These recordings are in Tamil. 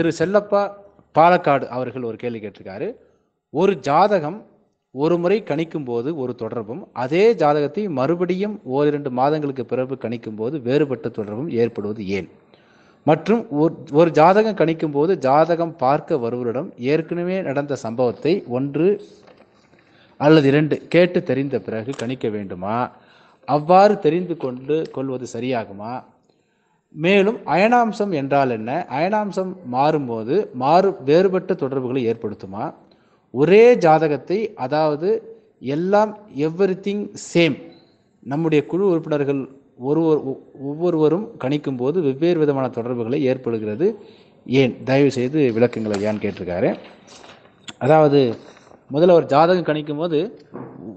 திரு செல்லப்பா பாலக்காடு அவர்கள் ஒரு கேள்வி கேட்டிருக்காரு ஒரு ஜாதகம் ஒரு முறை கணிக்கும் போது ஒரு தொடர்பும் அதே ஜாதகத்தை மறுபடியும் ஓரிரண்டு மாதங்களுக்கு பிறகு கணிக்கும் போது வேறுபட்ட தொடர்பும் ஏற்படுவது ஏன் மற்றும் ஒரு ஜாதகம் கணிக்கும் போது ஜாதகம் பார்க்க வருவரிடம் ஏற்கனவே நடந்த சம்பவத்தை ஒன்று அல்லது இரண்டு கேட்டு தெரிந்த பிறகு கணிக்க வேண்டுமா அவ்வாறு தெரிந்து கொண்டு கொள்வது சரியாகுமா மேலும் அயனாம்சம் என்றால் என்ன அயனாம்சம் மாறும்போது மாறு வேறுபட்ட தொடர்புகளை ஏற்படுத்துமா ஒரே ஜாதகத்தை அதாவது எல்லாம் எவ்ரி திங் சேம் நம்முடைய குழு உறுப்பினர்கள் ஒருவர் ஒவ்வொருவரும் கணிக்கும் போது வெவ்வேறு விதமான தொடர்புகளை ஏற்படுகிறது ஏன் தயவு செய்து விளக்கங்களை ஏன்னு கேட்டிருக்காரு அதாவது முதல்ல ஒரு ஜாதகம் கணிக்கும் போது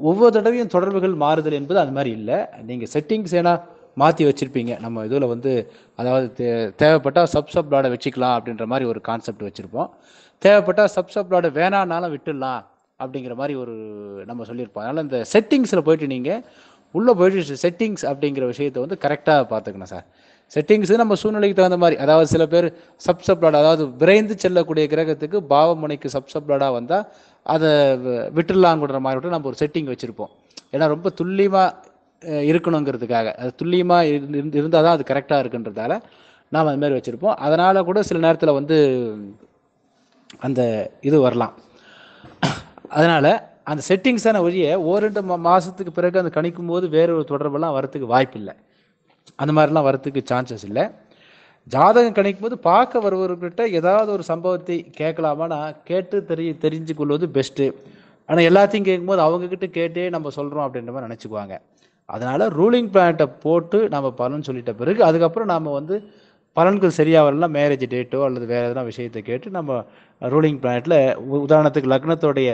ஒவ்வொரு தடவையும் தொடர்புகள் மாறுதல் என்பது அது மாதிரி இல்லை நீங்கள் செட்டிங்ஸ் ஏன்னா மாற்றி வச்சுருப்பீங்க நம்ம இதில் வந்து அதாவது தே தேவைப்பட்டால் சப் சப் வச்சுக்கலாம் அப்படின்ற மாதிரி ஒரு கான்செப்ட் வச்சுருப்போம் தேவைப்பட்டால் சப் சப் வேணான்னாலும் விட்டுடலாம் அப்படிங்கிற மாதிரி ஒரு நம்ம சொல்லியிருப்போம் அதனால் இந்த செட்டிங்ஸில் போயிட்டு நீங்கள் உள்ளே போயிட்டு செட்டிங்ஸ் அப்படிங்கிற விஷயத்தை வந்து கரெக்டாக பார்த்துக்கணும் சார் செட்டிங்ஸு நம்ம சூழ்நிலைக்கு தகுந்த மாதிரி அதாவது சில பேர் சப் சப்ளாட் அதாவது விரைந்து செல்லக்கூடிய கிரகத்துக்கு பாவமுனைக்கு சப் சப்ளாடாக வந்தால் அதை விட்டுடலாங்கிற மாதிரி விட்டு நம்ம ஒரு செட்டிங் வச்சுருப்போம் ஏன்னா ரொம்ப துல்லியமாக இருக்கணுங்கிறதுக்காக அது துல்லியமாக இருந்தால் தான் அது கரெக்டாக இருக்குன்றதால நாம் அது மாதிரி வச்சுருப்போம் அதனால் கூட சில நேரத்தில் வந்து அந்த இது வரலாம் அதனால் அந்த செட்டிங்ஸான ஒழிய ஓரிரண்டு மாதத்துக்கு பிறகு அந்த கணிக்கும் போது வேற ஒரு தொடர்பெல்லாம் வரத்துக்கு வாய்ப்பு இல்லை அந்த மாதிரிலாம் வரத்துக்கு சான்சஸ் இல்லை ஜாதகம் கணிக்கும் போது பார்க்க வருவர்கிட்ட ஏதாவது ஒரு சம்பவத்தை கேட்கலாமான்னா கேட்டு தெரிய தெரிஞ்சு கொள்வது பெஸ்ட்டு ஆனால் எல்லாத்தையும் கேட்கும்போது அவங்கக்கிட்ட கேட்டே நம்ம சொல்கிறோம் அப்படின்ற மாதிரி நினச்சிக்குவாங்க அதனால ரூலிங் பிளானட்டை போட்டு நம்ம பலன் சொல்லிட்ட பிறகு அதுக்கப்புறம் நம்ம வந்து பலன்கள் சரியாக வரலனா மேரேஜ் டேட்டோ அல்லது வேறு எதனா விஷயத்தை கேட்டு நம்ம ரூலிங் பிளானட்டில் உதாரணத்துக்கு லக்னத்துடைய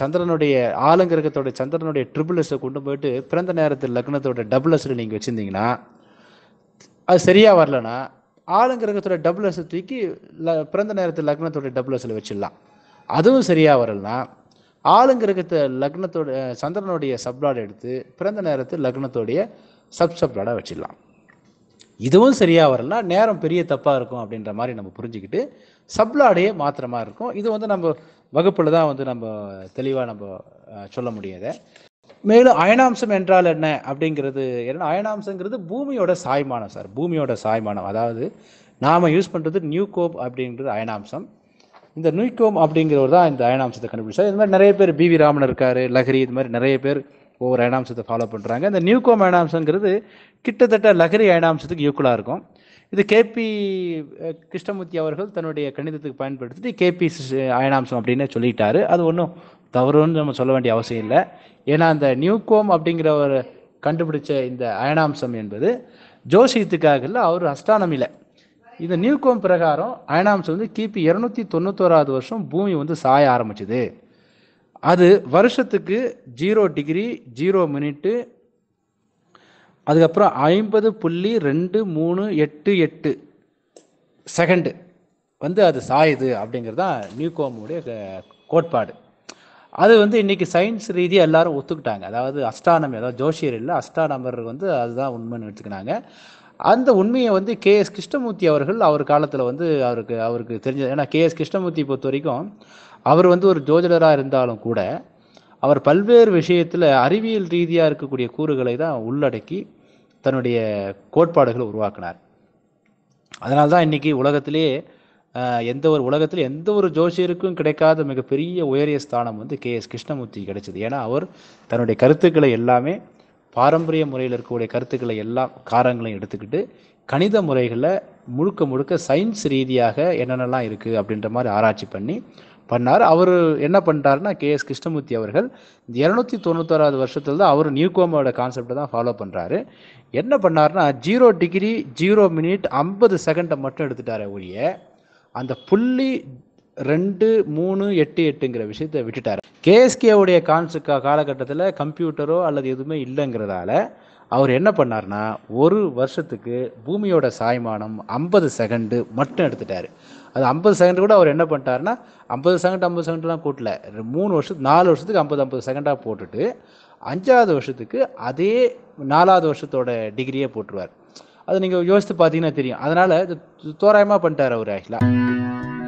சந்திரனுடைய ஆலங்கிரகத்தோடைய சந்திரனுடைய எஸ்ஸை கொண்டு போயிட்டு பிறந்த நேரத்தில் லக்னத்தோட டபுள் நீங்கள் வச்சுருந்தீங்கன்னா அது சரியாக வரலன்னா ஆளுங்கிரகத்தோட டபுள் தூக்கி தூக்கி பிறந்த நேரத்தில் லக்னத்தோட டபுள் எஸ்ஸில் வச்சிடலாம் அதுவும் சரியாக வரலன்னா ஆளுங்கிறகத்து லக்னத்தோட சந்திரனுடைய சப்ளாட் எடுத்து பிறந்த நேரத்தில் லக்னத்தோடைய சப் சப்ளாடாக வச்சிடலாம் இதுவும் சரியாக வரலனா நேரம் பெரிய தப்பாக இருக்கும் அப்படின்ற மாதிரி நம்ம புரிஞ்சுக்கிட்டு சப்ளாடே மாத்திரமாக இருக்கும் இது வந்து நம்ம வகுப்பில் தான் வந்து நம்ம தெளிவாக நம்ம சொல்ல முடியாத மேலும் அயனாம்சம் என்றால் என்ன அப்படிங்கிறது என்ன அயனாம்சங்கிறது பூமியோட சாய்மானம் சார் பூமியோட சாய்மானம் அதாவது நாம் யூஸ் பண்ணுறது நியூ கோப் அப்படின்றது அயனாம்சம் இந்த நுய்கோம் அப்படிங்கிறவர் தான் இந்த அயனாம்சத்தை கண்டுபிடிச்சார் இது மாதிரி நிறைய பேர் வி ராமன் இருக்கார் லஹரி இது மாதிரி நிறைய பேர் ஒவ்வொரு அயனாம்சத்தை ஃபாலோ பண்ணுறாங்க இந்த நியூகோம் அயனாம்சங்கிறது கிட்டத்தட்ட லஹரி அயனாம்சத்துக்கு ஈக்குவலாக இருக்கும் இது கேபி கிருஷ்ணமூர்த்தி அவர்கள் தன்னுடைய கணிதத்துக்கு பயன்படுத்திட்டு கேபி அயனாம்சம் அப்படின்னு சொல்லிட்டாரு அது ஒன்றும் தவறுன்னு நம்ம சொல்ல வேண்டிய அவசியம் இல்லை ஏன்னா அந்த நியூகோம் அப்படிங்கிற கண்டுபிடிச்ச இந்த அயனாம்சம் என்பது ஜோசியத்துக்காக இல்லை அவர் அஸ்டானமியில் இந்த நியூகோம் பிரகாரம் அயனாம்ஸ் வந்து கிபி இரநூத்தி தொண்ணூத்தோராவது வருஷம் பூமி வந்து சாய ஆரம்பிச்சுது அது வருஷத்துக்கு ஜீரோ டிகிரி ஜீரோ மினிட்டு அதுக்கப்புறம் ஐம்பது புள்ளி ரெண்டு மூணு எட்டு எட்டு செகண்டு வந்து அது சாயுது அப்படிங்கிறது தான் நியூகோமுடைய கோட்பாடு அது வந்து இன்னைக்கு சயின்ஸ் ரீதியாக எல்லாரும் ஒத்துக்கிட்டாங்க அதாவது அஸ்டானமி அதாவது ஜோஷியர் இல்லை அஸ்டானமர் வந்து அதுதான் உண்மைன்னு எடுத்துக்கினாங்க அந்த உண்மையை வந்து கே எஸ் கிருஷ்ணமூர்த்தி அவர்கள் அவர் காலத்தில் வந்து அவருக்கு அவருக்கு தெரிஞ்சது ஏன்னா கே எஸ் கிருஷ்ணமூர்த்தி பொறுத்த வரைக்கும் அவர் வந்து ஒரு ஜோதிடராக இருந்தாலும் கூட அவர் பல்வேறு விஷயத்தில் அறிவியல் ரீதியாக இருக்கக்கூடிய கூறுகளை தான் உள்ளடக்கி தன்னுடைய கோட்பாடுகளை உருவாக்கினார் அதனால தான் இன்றைக்கி உலகத்திலே எந்த ஒரு உலகத்தில் எந்த ஒரு ஜோசியருக்கும் கிடைக்காத மிகப்பெரிய உயரிய ஸ்தானம் வந்து கே எஸ் கிருஷ்ணமூர்த்தி கிடைச்சது ஏன்னா அவர் தன்னுடைய கருத்துக்களை எல்லாமே பாரம்பரிய முறையில் இருக்கக்கூடிய கருத்துக்களை எல்லா காரங்களையும் எடுத்துக்கிட்டு கணித முறைகளை முழுக்க முழுக்க சயின்ஸ் ரீதியாக என்னென்னலாம் இருக்குது அப்படின்ற மாதிரி ஆராய்ச்சி பண்ணி பண்ணார் அவர் என்ன பண்ணிட்டாருன்னா கே எஸ் கிருஷ்ணமூர்த்தி அவர்கள் இந்த இரநூத்தி தொண்ணூத்தோராது வருஷத்தில் தான் அவர் நியூகோமோட கான்செப்டை தான் ஃபாலோ பண்ணுறாரு என்ன பண்ணார்னா ஜீரோ டிகிரி ஜீரோ மினிட் ஐம்பது செகண்டை மட்டும் எடுத்துட்டார் ஒழிய அந்த புள்ளி ரெண்டு மூணு எட்டு எட்டுங்கிற விஷயத்த விட்டுட்டார் கேஎஸ்கேவுடைய கான்சு காலகட்டத்தில் கம்ப்யூட்டரோ அல்லது எதுவுமே இல்லைங்கிறதால அவர் என்ன பண்ணார்னா ஒரு வருஷத்துக்கு பூமியோட சாய்மானம் ஐம்பது செகண்டு மட்டும் எடுத்துட்டார் அது ஐம்பது செகண்டு கூட அவர் என்ன பண்ணிட்டாருன்னா ஐம்பது செகண்ட் ஐம்பது செகண்ட்லாம் கூட்டல மூணு வருஷத்துக்கு நாலு வருஷத்துக்கு ஐம்பது ஐம்பது செகண்டாக போட்டுட்டு அஞ்சாவது வருஷத்துக்கு அதே நாலாவது வருஷத்தோட டிகிரியே போட்டுருவார் அது நீங்கள் யோசித்து பார்த்தீங்கன்னா தெரியும் அதனால் தோராயமாக பண்ணிட்டார் அவர் ஆக்சுவலாக